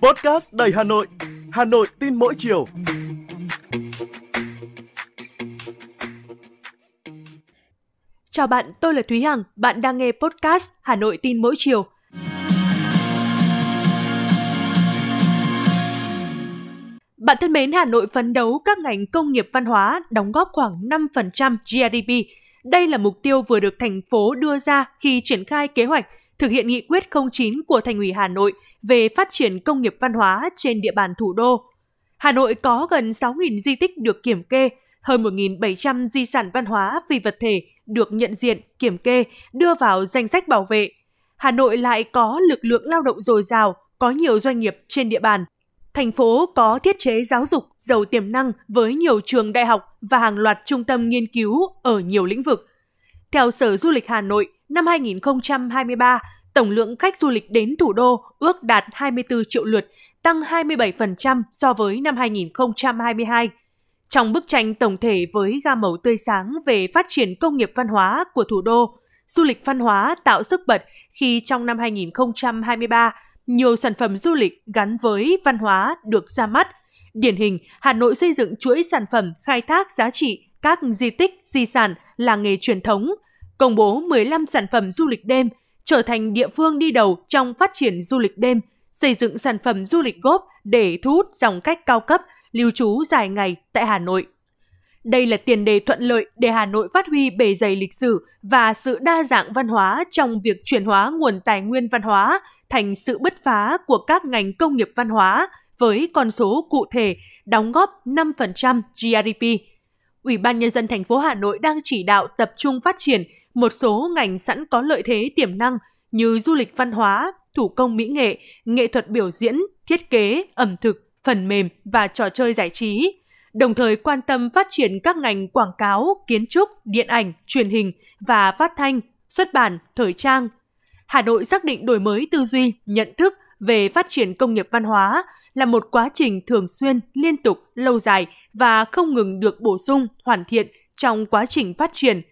Podcast đầy Hà Nội, Hà Nội tin mỗi chiều. Chào bạn, tôi là Thúy Hằng, bạn đang nghe podcast Hà Nội tin mỗi chiều. Bạn thân mến, Hà Nội phấn đấu các ngành công nghiệp văn hóa đóng góp khoảng 5% GDP. Đây là mục tiêu vừa được thành phố đưa ra khi triển khai kế hoạch thực hiện nghị quyết 09 của Thành ủy Hà Nội về phát triển công nghiệp văn hóa trên địa bàn thủ đô. Hà Nội có gần 6.000 di tích được kiểm kê, hơn 1.700 di sản văn hóa phi vật thể được nhận diện, kiểm kê, đưa vào danh sách bảo vệ. Hà Nội lại có lực lượng lao động dồi dào, có nhiều doanh nghiệp trên địa bàn. Thành phố có thiết chế giáo dục giàu tiềm năng với nhiều trường đại học và hàng loạt trung tâm nghiên cứu ở nhiều lĩnh vực. Theo Sở Du lịch Hà Nội, năm 2023, tổng lượng khách du lịch đến thủ đô ước đạt 24 triệu lượt, tăng 27% so với năm 2022. Trong bức tranh tổng thể với gam màu tươi sáng về phát triển công nghiệp văn hóa của thủ đô, du lịch văn hóa tạo sức bật khi trong năm 2023, nhiều sản phẩm du lịch gắn với văn hóa được ra mắt. Điển hình, Hà Nội xây dựng chuỗi sản phẩm khai thác giá trị các di tích, di sản, làng nghề truyền thống – công bố 15 sản phẩm du lịch đêm, trở thành địa phương đi đầu trong phát triển du lịch đêm, xây dựng sản phẩm du lịch góp để thu hút dòng khách cao cấp, lưu trú dài ngày tại Hà Nội. Đây là tiền đề thuận lợi để Hà Nội phát huy bề dày lịch sử và sự đa dạng văn hóa trong việc chuyển hóa nguồn tài nguyên văn hóa thành sự bứt phá của các ngành công nghiệp văn hóa với con số cụ thể đóng góp 5% GDP. Ủy ban nhân dân thành phố Hà Nội đang chỉ đạo tập trung phát triển một số ngành sẵn có lợi thế tiềm năng như du lịch văn hóa, thủ công mỹ nghệ, nghệ thuật biểu diễn, thiết kế, ẩm thực, phần mềm và trò chơi giải trí, đồng thời quan tâm phát triển các ngành quảng cáo, kiến trúc, điện ảnh, truyền hình và phát thanh, xuất bản, thời trang. Hà Nội xác định đổi mới tư duy, nhận thức về phát triển công nghiệp văn hóa là một quá trình thường xuyên, liên tục, lâu dài và không ngừng được bổ sung, hoàn thiện trong quá trình phát triển –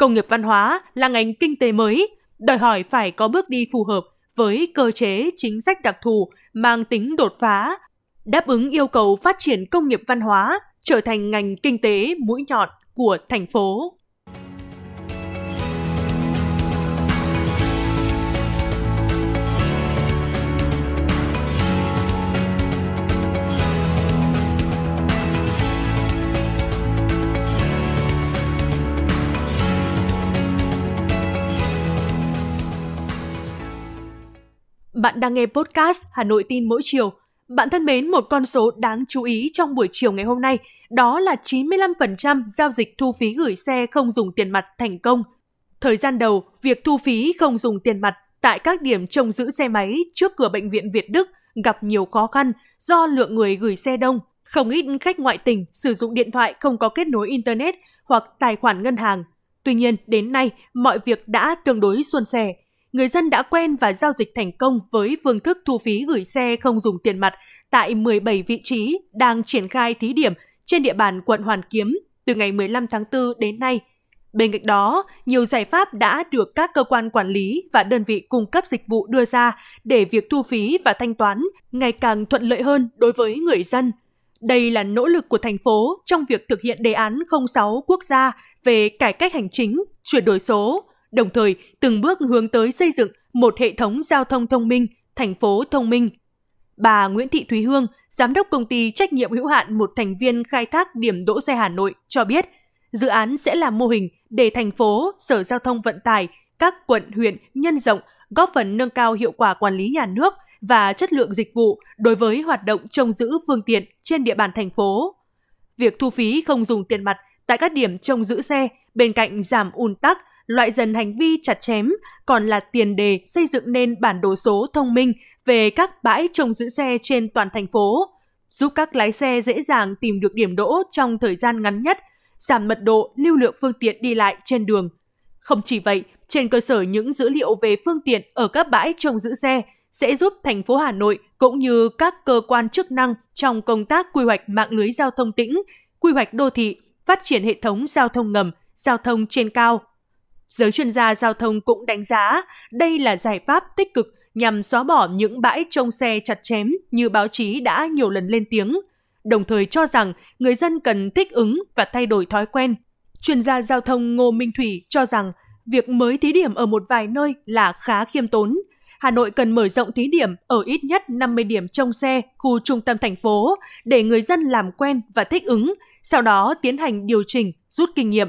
Công nghiệp văn hóa là ngành kinh tế mới, đòi hỏi phải có bước đi phù hợp với cơ chế chính sách đặc thù mang tính đột phá, đáp ứng yêu cầu phát triển công nghiệp văn hóa trở thành ngành kinh tế mũi nhọn của thành phố. Bạn đang nghe podcast Hà Nội tin mỗi chiều. Bạn thân mến, một con số đáng chú ý trong buổi chiều ngày hôm nay, đó là 95% giao dịch thu phí gửi xe không dùng tiền mặt thành công. Thời gian đầu, việc thu phí không dùng tiền mặt tại các điểm trông giữ xe máy trước cửa bệnh viện Việt Đức gặp nhiều khó khăn do lượng người gửi xe đông. Không ít khách ngoại tỉnh sử dụng điện thoại không có kết nối internet hoặc tài khoản ngân hàng. Tuy nhiên, đến nay, mọi việc đã tương đối suôn sẻ người dân đã quen và giao dịch thành công với phương thức thu phí gửi xe không dùng tiền mặt tại 17 vị trí đang triển khai thí điểm trên địa bàn quận Hoàn Kiếm từ ngày 15 tháng 4 đến nay. Bên cạnh đó, nhiều giải pháp đã được các cơ quan quản lý và đơn vị cung cấp dịch vụ đưa ra để việc thu phí và thanh toán ngày càng thuận lợi hơn đối với người dân. Đây là nỗ lực của thành phố trong việc thực hiện đề án 06 quốc gia về cải cách hành chính, chuyển đổi số, đồng thời từng bước hướng tới xây dựng một hệ thống giao thông thông minh, thành phố thông minh. Bà Nguyễn Thị Thúy Hương, giám đốc công ty trách nhiệm hữu hạn một thành viên khai thác điểm đỗ xe Hà Nội cho biết, dự án sẽ là mô hình để thành phố, Sở Giao thông Vận tải, các quận, huyện nhân rộng, góp phần nâng cao hiệu quả quản lý nhà nước và chất lượng dịch vụ đối với hoạt động trông giữ phương tiện trên địa bàn thành phố. Việc thu phí không dùng tiền mặt tại các điểm trông giữ xe bên cạnh giảm ùn tắc loại dần hành vi chặt chém còn là tiền đề xây dựng nên bản đồ số thông minh về các bãi trông giữ xe trên toàn thành phố, giúp các lái xe dễ dàng tìm được điểm đỗ trong thời gian ngắn nhất, giảm mật độ lưu lượng phương tiện đi lại trên đường. Không chỉ vậy, trên cơ sở những dữ liệu về phương tiện ở các bãi trông giữ xe sẽ giúp thành phố Hà Nội cũng như các cơ quan chức năng trong công tác quy hoạch mạng lưới giao thông tỉnh, quy hoạch đô thị, phát triển hệ thống giao thông ngầm, giao thông trên cao Giới chuyên gia giao thông cũng đánh giá đây là giải pháp tích cực nhằm xóa bỏ những bãi trông xe chặt chém như báo chí đã nhiều lần lên tiếng, đồng thời cho rằng người dân cần thích ứng và thay đổi thói quen. Chuyên gia giao thông Ngô Minh Thủy cho rằng việc mới thí điểm ở một vài nơi là khá khiêm tốn. Hà Nội cần mở rộng thí điểm ở ít nhất 50 điểm trông xe khu trung tâm thành phố để người dân làm quen và thích ứng, sau đó tiến hành điều chỉnh, rút kinh nghiệm.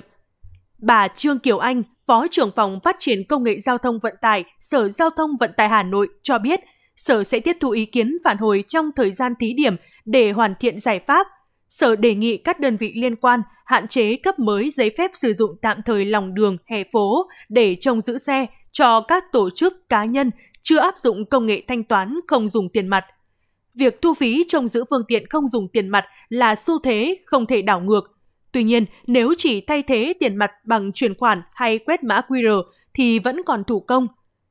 Bà Trương Kiều Anh, Phó trưởng phòng phát triển công nghệ giao thông vận tải, Sở Giao thông Vận tải Hà Nội cho biết, Sở sẽ tiếp thu ý kiến phản hồi trong thời gian thí điểm để hoàn thiện giải pháp. Sở đề nghị các đơn vị liên quan hạn chế cấp mới giấy phép sử dụng tạm thời lòng đường, hè phố để trông giữ xe cho các tổ chức cá nhân chưa áp dụng công nghệ thanh toán không dùng tiền mặt. Việc thu phí trông giữ phương tiện không dùng tiền mặt là xu thế không thể đảo ngược. Tuy nhiên, nếu chỉ thay thế tiền mặt bằng chuyển khoản hay quét mã QR thì vẫn còn thủ công.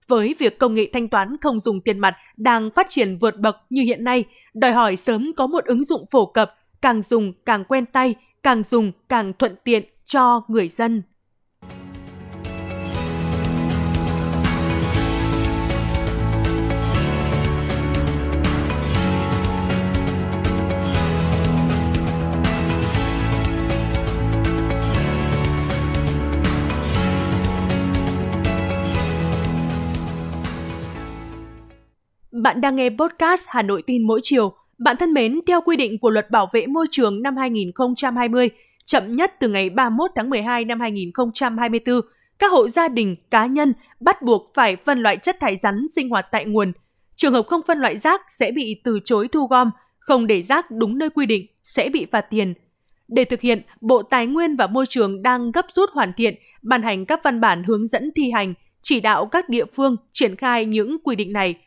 Với việc công nghệ thanh toán không dùng tiền mặt đang phát triển vượt bậc như hiện nay, đòi hỏi sớm có một ứng dụng phổ cập, càng dùng càng quen tay, càng dùng càng thuận tiện cho người dân. Bạn đang nghe podcast Hà Nội tin mỗi chiều. Bạn thân mến, theo quy định của Luật Bảo vệ môi trường năm 2020, chậm nhất từ ngày 31 tháng 12 năm 2024, các hộ gia đình, cá nhân bắt buộc phải phân loại chất thải rắn sinh hoạt tại nguồn. Trường hợp không phân loại rác sẽ bị từ chối thu gom, không để rác đúng nơi quy định sẽ bị phạt tiền. Để thực hiện, Bộ Tài nguyên và Môi trường đang gấp rút hoàn thiện, ban hành các văn bản hướng dẫn thi hành, chỉ đạo các địa phương triển khai những quy định này –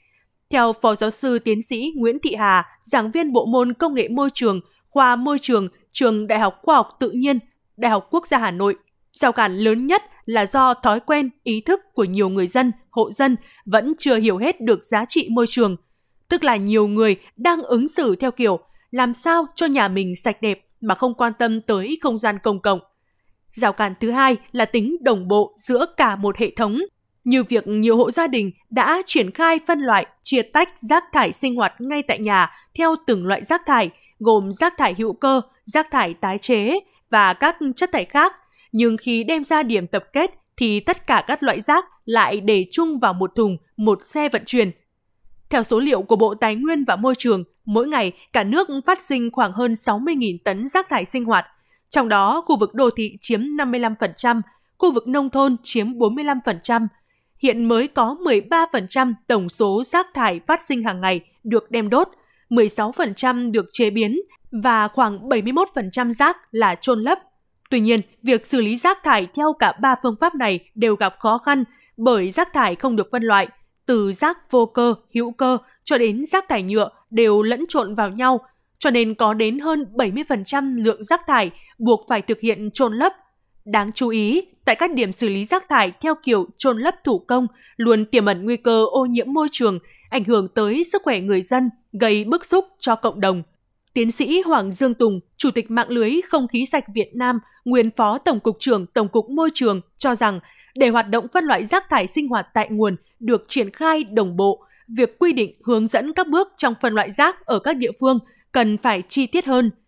theo Phó Giáo sư Tiến sĩ Nguyễn Thị Hà, giảng viên bộ môn Công nghệ môi trường, khoa môi trường, trường Đại học Khoa học Tự nhiên, Đại học Quốc gia Hà Nội, rào cản lớn nhất là do thói quen, ý thức của nhiều người dân, hộ dân vẫn chưa hiểu hết được giá trị môi trường. Tức là nhiều người đang ứng xử theo kiểu làm sao cho nhà mình sạch đẹp mà không quan tâm tới không gian công cộng. Rào cản thứ hai là tính đồng bộ giữa cả một hệ thống như việc nhiều hộ gia đình đã triển khai phân loại chia tách rác thải sinh hoạt ngay tại nhà theo từng loại rác thải, gồm rác thải hữu cơ, rác thải tái chế và các chất thải khác. Nhưng khi đem ra điểm tập kết thì tất cả các loại rác lại để chung vào một thùng, một xe vận chuyển. Theo số liệu của Bộ Tài nguyên và Môi trường, mỗi ngày cả nước phát sinh khoảng hơn 60.000 tấn rác thải sinh hoạt, trong đó khu vực đô thị chiếm 55%, khu vực nông thôn chiếm 45%, hiện mới có 13% tổng số rác thải phát sinh hàng ngày được đem đốt, 16% được chế biến và khoảng 71% rác là trôn lấp. Tuy nhiên, việc xử lý rác thải theo cả ba phương pháp này đều gặp khó khăn bởi rác thải không được phân loại, từ rác vô cơ, hữu cơ cho đến rác thải nhựa đều lẫn trộn vào nhau, cho nên có đến hơn 70% lượng rác thải buộc phải thực hiện trôn lấp. Đáng chú ý tại các điểm xử lý rác thải theo kiểu trôn lấp thủ công luôn tiềm ẩn nguy cơ ô nhiễm môi trường, ảnh hưởng tới sức khỏe người dân, gây bức xúc cho cộng đồng. Tiến sĩ Hoàng Dương Tùng, Chủ tịch mạng lưới Không khí sạch Việt Nam, nguyên Phó Tổng cục trưởng Tổng cục Môi trường cho rằng, để hoạt động phân loại rác thải sinh hoạt tại nguồn được triển khai đồng bộ, việc quy định hướng dẫn các bước trong phân loại rác ở các địa phương cần phải chi tiết hơn –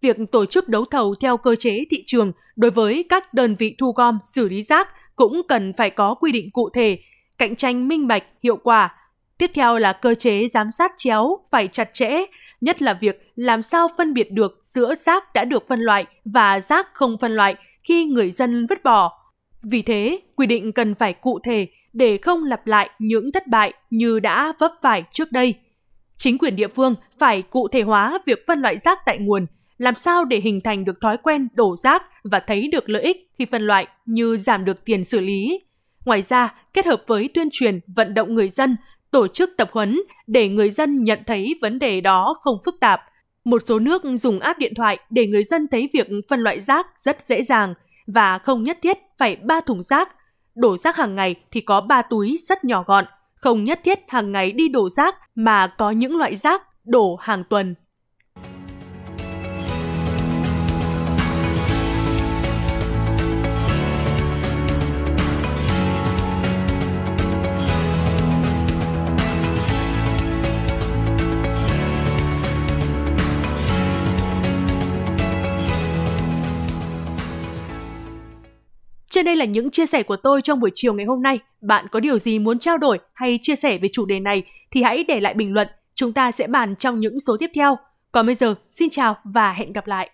việc tổ chức đấu thầu theo cơ chế thị trường đối với các đơn vị thu gom xử lý rác cũng cần phải có quy định cụ thể, cạnh tranh minh bạch, hiệu quả. Tiếp theo là cơ chế giám sát chéo phải chặt chẽ, nhất là việc làm sao phân biệt được giữa rác đã được phân loại và rác không phân loại khi người dân vứt bỏ. Vì thế, quy định cần phải cụ thể để không lặp lại những thất bại như đã vấp phải trước đây. Chính quyền địa phương phải cụ thể hóa việc phân loại rác tại nguồn – làm sao để hình thành được thói quen đổ rác và thấy được lợi ích khi phân loại như giảm được tiền xử lý. Ngoài ra, kết hợp với tuyên truyền, vận động người dân, tổ chức tập huấn để người dân nhận thấy vấn đề đó không phức tạp. Một số nước dùng app điện thoại để người dân thấy việc phân loại rác rất dễ dàng và không nhất thiết phải 3 thùng rác. Đổ rác hàng ngày thì có 3 túi rất nhỏ gọn, không nhất thiết hàng ngày đi đổ rác mà có những loại rác đổ hàng tuần. Trên đây là những chia sẻ của tôi trong buổi chiều ngày hôm nay. Bạn có điều gì muốn trao đổi hay chia sẻ về chủ đề này thì hãy để lại bình luận. Chúng ta sẽ bàn trong những số tiếp theo. Còn bây giờ, xin chào và hẹn gặp lại!